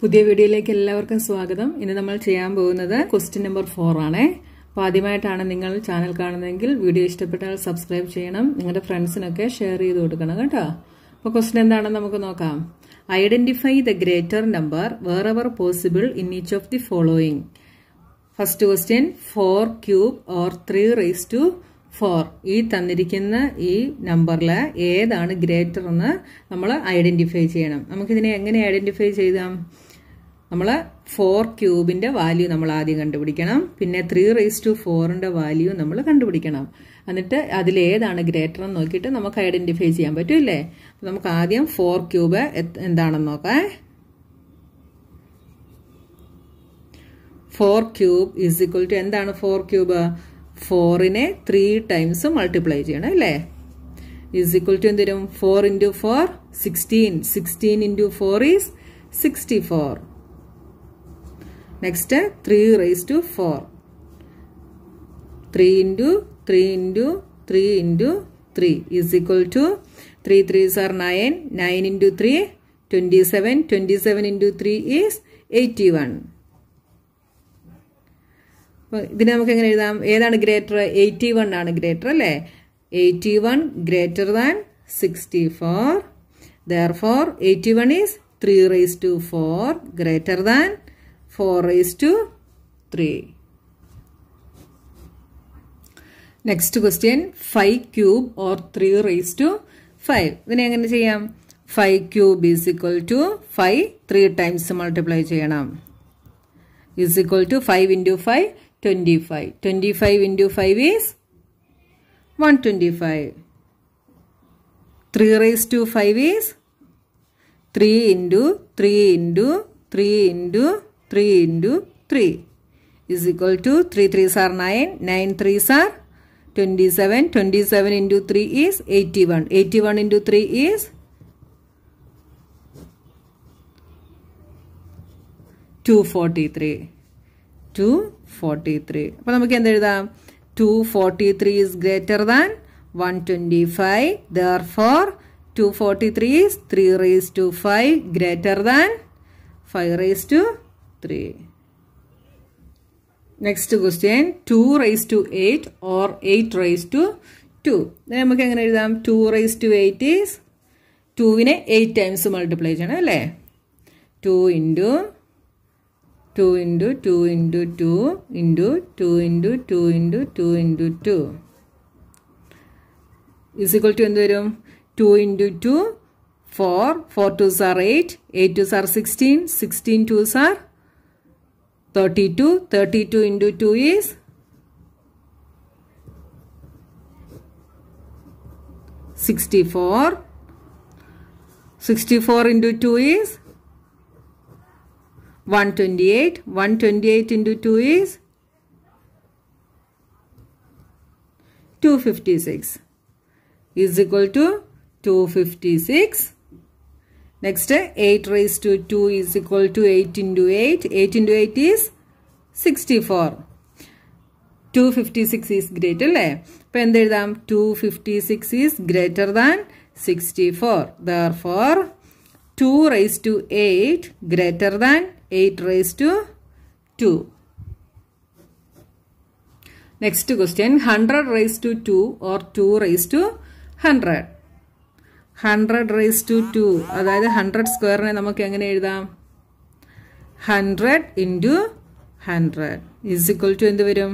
പുതിയ വീഡിയോയിലേക്ക് എല്ലാവർക്കും സ്വാഗതം ഇന്ന് നമ്മൾ ചെയ്യാൻ പോകുന്നത് ക്വസ്റ്റ്യൻ നമ്പർ ഫോർ ആണേ അപ്പൊ ആദ്യമായിട്ടാണ് നിങ്ങൾ ചാനൽ കാണുന്നതെങ്കിൽ വീഡിയോ ഇഷ്ടപ്പെട്ടാൽ സബ്സ്ക്രൈബ് ചെയ്യണം നിങ്ങളുടെ ഫ്രണ്ട്സിനൊക്കെ ഷെയർ ചെയ്ത് കൊടുക്കണം കേട്ടോ അപ്പോൾ ക്വസ്റ്റ്യൻ എന്താണെന്ന് നമുക്ക് നോക്കാം identify the greater number wherever possible in each of the following first question four cube or three raise to four ഈ തന്നിരിക്കുന്ന ഈ നമ്പറിൽ ഏതാണ് ഗ്രേറ്റർ എന്ന് നമ്മൾ ഐഡൻറ്റിഫൈ ചെയ്യണം നമുക്കിതിനെ എങ്ങനെ ഐഡൻറ്റിഫൈ ചെയ്താം നമ്മൾ ഫോർ ക്യൂബിൻ്റെ വാല്യൂ നമ്മൾ ആദ്യം കണ്ടുപിടിക്കണം പിന്നെ ത്രീ റേസ് ടു ഫോറിൻ്റെ വാല്യൂ നമ്മൾ കണ്ടുപിടിക്കണം എന്നിട്ട് അതിലേതാണ് ഗ്രേറ്റർ എന്ന് നോക്കിയിട്ട് നമുക്ക് ഐഡൻറ്റിഫൈ ചെയ്യാൻ പറ്റുമല്ലേ അപ്പോൾ നമുക്ക് ആദ്യം ഫോർ ക്യൂബ് എന്താണെന്ന് നോക്കാം four cube is equal to എന്താണ് ഫോർ ക്യൂബ് ഫോറിനെ ത്രീ ടൈംസ് മൾട്ടിപ്ലൈ ചെയ്യണം അല്ലേ ഈസ് ഈക്വൽ ടു എന്ത് വരും four into four sixteen sixteen into four is sixty four next three raise to four three into three into three into three is equal to three three are nine nine into three twenty seven twenty seven into three is eighty one അപ്പോൾ ഇതിനെ നമുക്ക് എങ്ങനെ എഴുതാം ഏതാണ് greater eighty one ആണ് greater അല്ലെ eighty one greater than sixty four therefore eighty one is three raise to four greater than four raise to three next question five cube or three raise to five ഇതിനെ എങ്ങനെ ചെയ്യാം five cube is equal to five three times multiply ചെയ്യണം is equal to five into five 25. 25 into 5 is 125. 3 raised to 5 is 3 into 3 into 3 into 3 into 3 is equal to 3 3s are 9, 9 3s are 27, 27 into 3 is 81, 81 into 3 is 243. Two forty three അപ്പോൾ നമുക്ക് എന്തെഴുതാം two forty three is greater than one twenty five therefore two forty three is three raise to five greater than five raise to three next question two raise to eight or eight raise to two നമുക്ക് എങ്ങനെ എഴുതാം two raise to eight is ടുവിനെ eight times multiply ചെയ്യണം അല്ലേ two into two into two into two into two into two into two into two is equal to എന്ത് വരും two into two four four two are eight eight two are sixteen sixteen two are thirty two thirty two into two is sixty four sixty four into two is 128 One twenty-eight into 2 is 256 is equal to 256 next 8 raised to 2 is equal to eighteen into 8 Eighteen into 8 is 64 256 is greater than. pen 256 is greater than 64 therefore 2 raised to 8 greater than 8 raised to 2. Next question 100 raised to 2 or 2 raised to 100. 100 raised to 2 അതായത് 100 സ്ക്വയറിനെ നമുക്ക് എങ്ങനെ എഴുതാം 100 into 100 is equal to എന്ത് വരും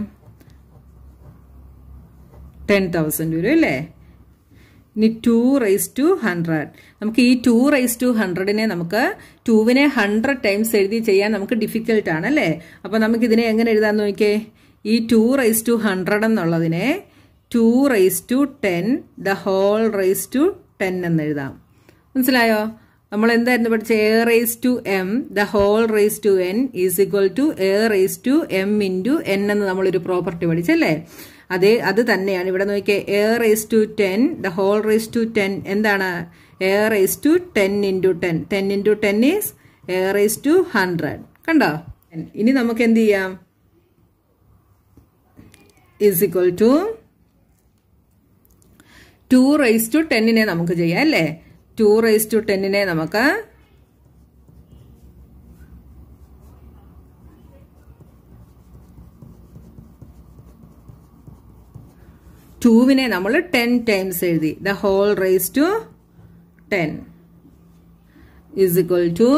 ten thousand വരും അല്ലേ ഇനി to raise to hundred നമുക്ക് ഈ ടു റൈസ് ടു ഹൺഡ്രഡിനെ നമുക്ക് ടുവിനെ ഹൺഡ്രഡ് ടൈംസ് എഴുതി ചെയ്യാൻ നമുക്ക് ഡിഫിക്കൽട്ട് ആണ് അല്ലേ അപ്പൊ നമുക്ക് ഇതിനെ എങ്ങനെ എഴുതാമെന്ന് നോക്കിയേ ഈ ടു റൈസ് ടു ഹൺഡ്രഡ് എന്നുള്ളതിനെ two raise to ten the whole raise to ten എന്ന് എഴുതാം മനസ്സിലായോ നമ്മൾ എന്തായിരുന്നു പഠിച്ചത് A raise to M the whole raise to N is equal to A raise to M into N എന്ന് നമ്മളൊരു property പഠിച്ചല്ലേ അതേ അത് തന്നെയാണ് ഇവിടെ നോക്കിയ air raise to ten the whole raise to ten എന്താണ് air raise to ten into ten ten into ten is air raise to hundred കണ്ടോ ഇനി നമുക്ക് എന്ത് ചെയ്യാം is equal to two raise to ടെന്നിനെ നമുക്ക് ചെയ്യാം അല്ലേ ടു റേസ് ടു ടെന്നിനെ നമുക്ക് ടൂവിനെ നമ്മൾ ടെൻ ടൈംസ് എഴുതി the whole raise to ten is equal to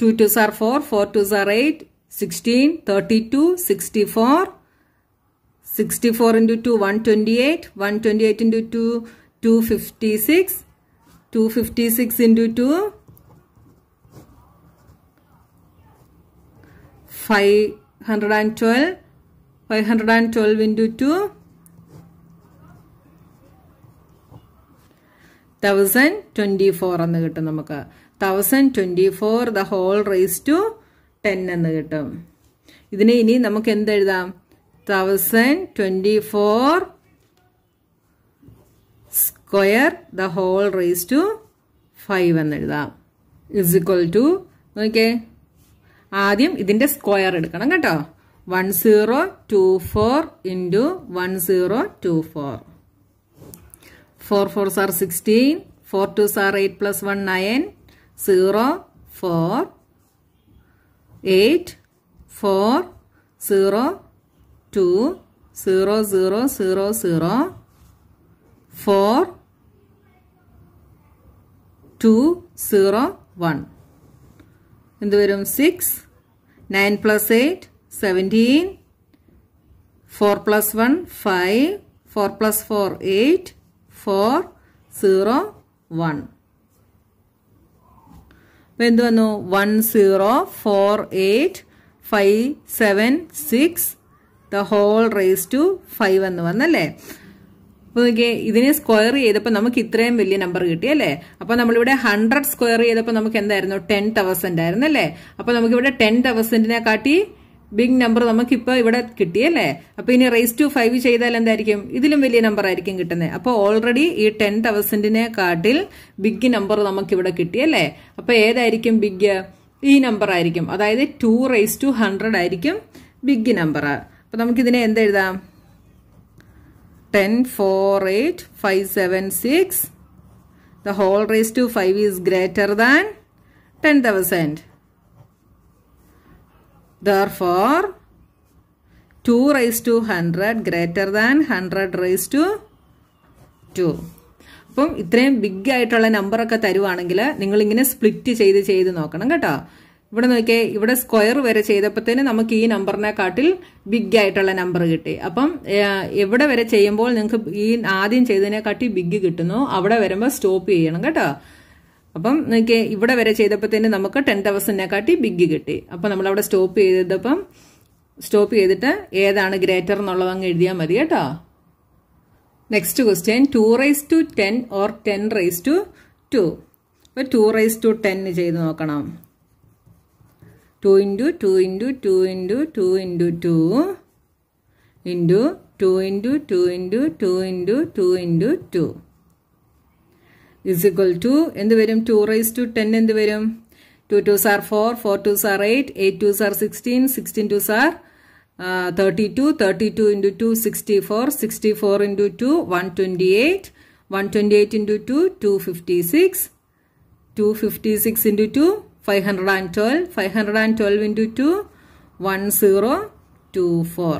two two are four four two are eight sixteen thirty two sixty four sixty four into two one twenty eight one twenty eight into two two fifty six two fifty six into two five hundred and twelve five hundred and twelve into two thousand twenty four എന്ന് കിട്ടും നമുക്ക് thousand twenty four the whole raise to ten എന്ന് കിട്ടും ഇതിനെ ഇനി നമുക്ക് എന്തെഴുതാം thousand twenty four square the whole raise to five എന്നെഴുതാം ഇസ് ഇക്വൽ ടു നോക്കേ ആദ്യം ഇതിൻ്റെ സ്ക്വയർ എടുക്കണം കേട്ടോ one zero two four into one zero two four four fours are sixteen four twos are eight plus one nine zero four eight four zero two zero zero zero zero four two zero one എന്ത് വരും six nine plus eight seventeen four plus one five four plus four eight four zero one അപ്പൊ എന്ത് വന്നു one zero four eight five seven six the whole raise to five എന്ന് വന്നല്ലേ അപ്പോൾ നോക്കിയേ ഇതിനെ സ്ക്വയർ ചെയ്തപ്പോൾ നമുക്ക് ഇത്രയും വലിയ നമ്പർ കിട്ടി അല്ലേ അപ്പോൾ നമ്മളിവിടെ ഹൺഡ്രഡ് സ്ക്വയർ ചെയ്തപ്പോൾ നമുക്ക് എന്തായിരുന്നു ടെൻ തൗസൻഡ് ആയിരുന്നു അല്ലേ അപ്പോൾ നമുക്കിവിടെ ടെൻ തൗസൻഡിനെ കാട്ടി ബിഗ് നമ്പർ നമുക്കിപ്പോ ഇവിടെ കിട്ടിയല്ലേ അപ്പോൾ ഇനി റേസ് ടു ഫൈവ് ചെയ്താൽ എന്തായിരിക്കും ഇതിലും വലിയ നമ്പർ ആയിരിക്കും കിട്ടുന്നത് അപ്പോൾ ഓൾറെഡി ഈ ടെൻ തൗസൻഡിനെ കാട്ടിൽ ബിഗ് നമ്പർ നമുക്കിവിടെ കിട്ടിയല്ലേ അപ്പോൾ ഏതായിരിക്കും ബിഗ് ഈ നമ്പർ ആയിരിക്കും അതായത് ടു റേസ് ടു ഹൺഡ്രഡ് ആയിരിക്കും ബിഗ് നമ്പർ അപ്പോൾ നമുക്കിതിനെ എന്തെഴുതാം ten four eight five seven six the whole raise to five is greater than ten thousand therefore two raise to hundred greater than hundred raise to two അപ്പം ഇത്രയും big ആയിട്ടുള്ള നമ്പറൊക്കെ തരുവാണെങ്കിൽ നിങ്ങളിങ്ങനെ സ്പ്ലിറ്റ് ചെയ്ത് ചെയ്ത് നോക്കണം കേട്ടോ ഇവിടെ നോക്കിയാൽ ഇവിടെ സ്ക്വയർ വരെ ചെയ്തപ്പോഴത്തേന് നമുക്ക് ഈ നമ്പറിനെക്കാട്ടിൽ ബിഗ് ആയിട്ടുള്ള നമ്പർ കിട്ടി അപ്പം എവിടെ വരെ ചെയ്യുമ്പോൾ നിങ്ങൾക്ക് ഈ ആദ്യം ചെയ്തതിനെക്കാട്ടി ബിഗ് കിട്ടുന്നു അവിടെ വരുമ്പോൾ സ്റ്റോപ്പ് ചെയ്യണം കേട്ടോ അപ്പം നിങ്ങൾക്ക് ഇവിടെ വരെ ചെയ്തപ്പോൾ തന്നെ നമുക്ക് ടെൻ തൗസൻഡിനെ കാട്ടി ബിഗ് കിട്ടി അപ്പം നമ്മളവിടെ സ്റ്റോപ്പ് ചെയ്തപ്പം സ്റ്റോപ്പ് ചെയ്തിട്ട് ഏതാണ് ഗ്രേറ്റർ എന്നുള്ളത് അങ്ങ് എഴുതിയാൽ മതി കേട്ടോ next question two raise to ten or ten raise to two അപ്പോൾ ടു റൈസ് ടു ടെൻ ചെയ്ത് നോക്കണം two into two into two into two into two into two into two into two into two into two is equal to എന്ത് വരും two raise to ten എന്ത് വരും two two are four four two are eight eight two are sixteen sixteen two are thirty two thirty two into two sixty four sixty four into two one twenty eight one twenty eight into two two fifty six two fifty six into two five hundred and twelve five hundred and twelve into two one zero two four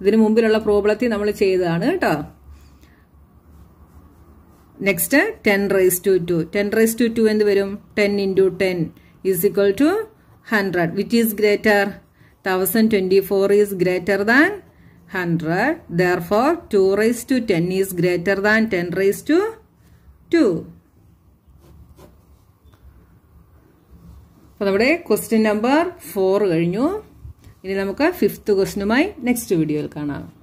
ഇതിനു മുമ്പിലുള്ള പ്രോബ്ലത്തിൽ നമ്മൾ ചെയ്തതാണ് കേട്ടോ next ten raise to two ten raise to two എന്ത് വരും ten into ten is equal to hundred which is greater thousand twenty four is greater than hundred therefore two raise to ten is greater than ten raise to two അപ്പോൾ നമ്മുടെ question number four കഴിഞ്ഞു ഇനി നമുക്ക് fifth ക്വസ്റ്റ്യനുമായി next വീഡിയോയിൽ കാണാം